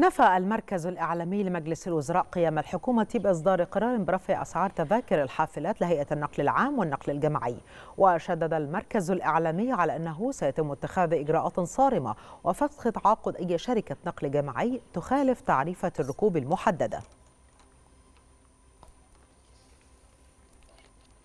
نفى المركز الإعلامي لمجلس الوزراء قيام الحكومة بإصدار قرار برفع أسعار تذاكر الحافلات لهيئة النقل العام والنقل الجماعي وشدد المركز الإعلامي على أنه سيتم اتخاذ إجراءات صارمة وفسخ تعاقد أي شركة نقل جماعي تخالف تعريفة الركوب المحددة